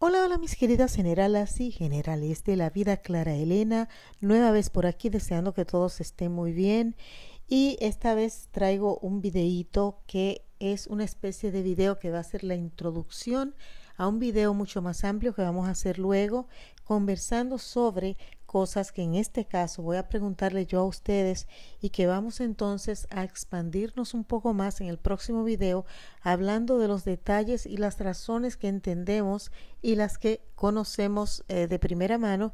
Hola, hola mis queridas generalas y generales de la vida, Clara Elena, nueva vez por aquí deseando que todos estén muy bien y esta vez traigo un videíto que es una especie de video que va a ser la introducción a un video mucho más amplio que vamos a hacer luego conversando sobre cosas que en este caso voy a preguntarle yo a ustedes y que vamos entonces a expandirnos un poco más en el próximo video hablando de los detalles y las razones que entendemos y las que conocemos eh, de primera mano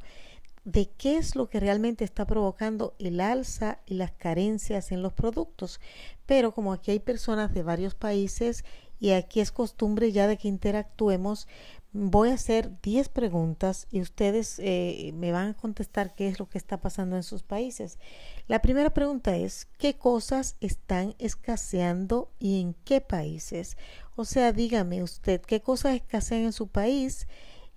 de qué es lo que realmente está provocando el alza y las carencias en los productos. Pero como aquí hay personas de varios países y aquí es costumbre ya de que interactuemos, voy a hacer 10 preguntas y ustedes eh, me van a contestar qué es lo que está pasando en sus países. La primera pregunta es, ¿qué cosas están escaseando y en qué países? O sea, dígame usted, ¿qué cosas escasean en su país?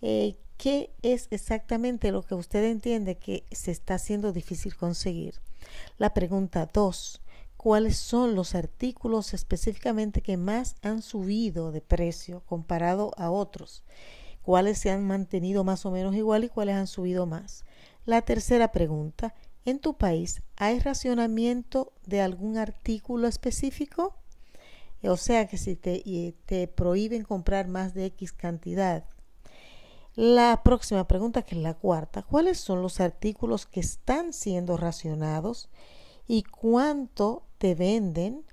Eh, ¿Qué es exactamente lo que usted entiende que se está haciendo difícil conseguir? La pregunta 2 cuáles son los artículos específicamente que más han subido de precio comparado a otros, cuáles se han mantenido más o menos igual y cuáles han subido más. La tercera pregunta, ¿en tu país hay racionamiento de algún artículo específico? O sea que si te, te prohíben comprar más de X cantidad, la próxima pregunta, que es la cuarta, ¿cuáles son los artículos que están siendo racionados y cuánto te venden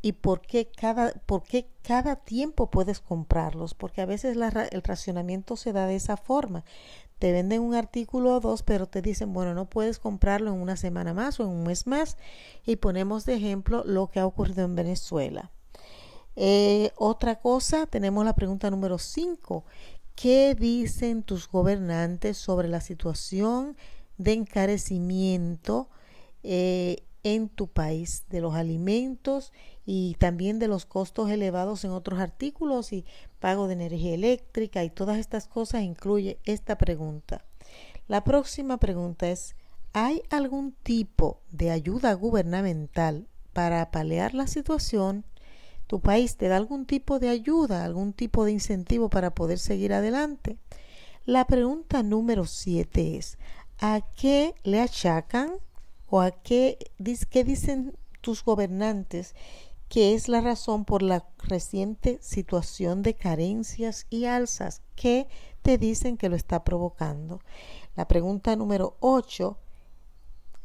y por qué cada, cada tiempo puedes comprarlos, porque a veces el racionamiento se da de esa forma. Te venden un artículo o dos, pero te dicen, bueno, no puedes comprarlo en una semana más o en un mes más. Y ponemos de ejemplo lo que ha ocurrido en Venezuela. Eh, otra cosa, tenemos la pregunta número 5. ¿Qué dicen tus gobernantes sobre la situación de encarecimiento eh, en tu país, de los alimentos y también de los costos elevados en otros artículos y pago de energía eléctrica y todas estas cosas incluye esta pregunta. La próxima pregunta es, ¿hay algún tipo de ayuda gubernamental para apalear la situación? ¿Tu país te da algún tipo de ayuda, algún tipo de incentivo para poder seguir adelante? La pregunta número 7 es, ¿a qué le achacan qué, dicen tus gobernantes que es la razón por la reciente situación de carencias y alzas ¿Qué te dicen que lo está provocando. La pregunta número 8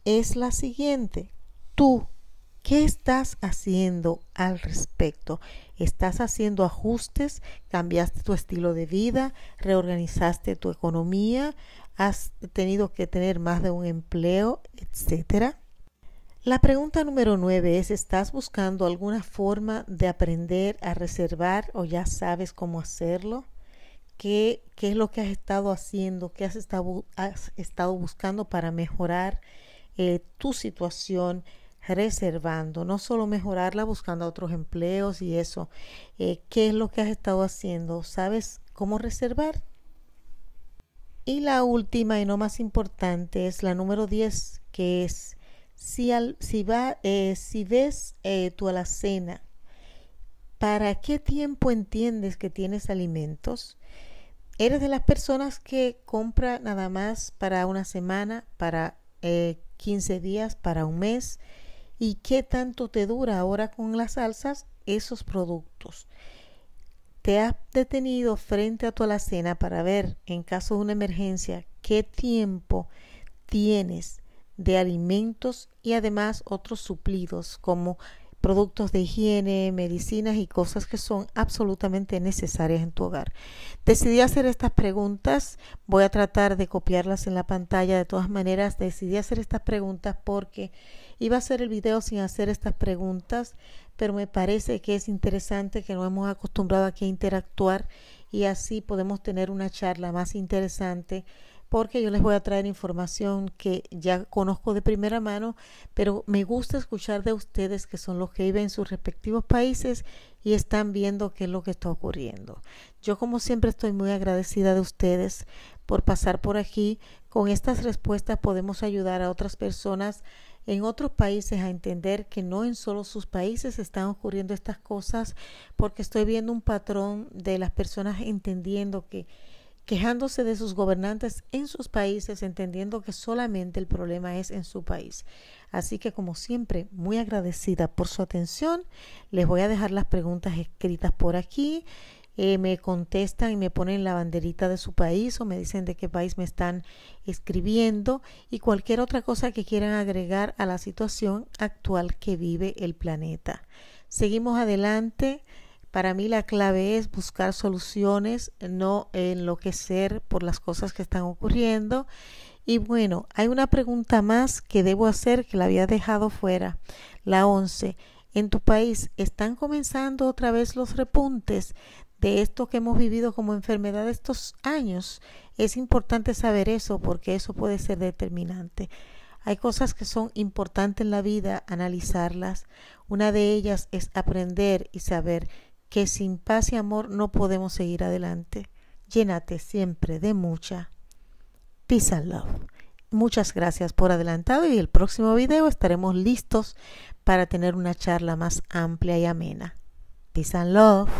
es la siguiente. Tú, ¿qué estás haciendo al respecto? ¿Estás haciendo ajustes? ¿Cambiaste tu estilo de vida? ¿Reorganizaste tu economía? has tenido que tener más de un empleo, etcétera? La pregunta número nueve es, ¿estás buscando alguna forma de aprender a reservar o ya sabes cómo hacerlo? ¿Qué, qué es lo que has estado haciendo? ¿Qué has estado, buscando para mejorar eh, tu situación? reservando, no solo mejorarla buscando otros empleos y eso. Eh, ¿Qué es lo que has estado haciendo? ¿Sabes cómo reservar? Y la última y no más importante es la número 10, que es si, si, va, eh, si ves eh, tu alacena, ¿para qué tiempo entiendes que tienes alimentos? ¿Eres de las personas que compra nada más para una semana, para 15 eh, días, para un mes? ¿Y qué tanto te dura ahora con las salsas esos productos? te has detenido frente a tu alacena para ver, en caso de una emergencia, qué tiempo tienes de alimentos y además otros suplidos como productos de higiene, medicinas y cosas que son absolutamente necesarias en tu hogar. Decidí hacer estas preguntas, voy a tratar de copiarlas en la pantalla de todas maneras, decidí hacer estas preguntas porque iba a hacer el video sin hacer estas preguntas, pero me parece que es interesante que nos hemos acostumbrado aquí a interactuar y así podemos tener una charla más interesante porque yo les voy a traer información que ya conozco de primera mano, pero me gusta escuchar de ustedes que son los que viven en sus respectivos países y están viendo qué es lo que está ocurriendo. Yo como siempre estoy muy agradecida de ustedes por pasar por aquí. Con estas respuestas podemos ayudar a otras personas en otros países a entender que no en solo sus países están ocurriendo estas cosas, porque estoy viendo un patrón de las personas entendiendo que quejándose de sus gobernantes en sus países, entendiendo que solamente el problema es en su país. Así que como siempre, muy agradecida por su atención. Les voy a dejar las preguntas escritas por aquí. Eh, me contestan y me ponen la banderita de su país o me dicen de qué país me están escribiendo y cualquier otra cosa que quieran agregar a la situación actual que vive el planeta. Seguimos adelante. Para mí la clave es buscar soluciones, no enloquecer por las cosas que están ocurriendo. Y bueno, hay una pregunta más que debo hacer que la había dejado fuera, la 11. En tu país están comenzando otra vez los repuntes de esto que hemos vivido como enfermedad estos años. Es importante saber eso porque eso puede ser determinante. Hay cosas que son importantes en la vida, analizarlas. Una de ellas es aprender y saber que sin paz y amor no podemos seguir adelante. Llénate siempre de mucha peace and love. Muchas gracias por adelantado y el próximo video estaremos listos para tener una charla más amplia y amena. Peace and love.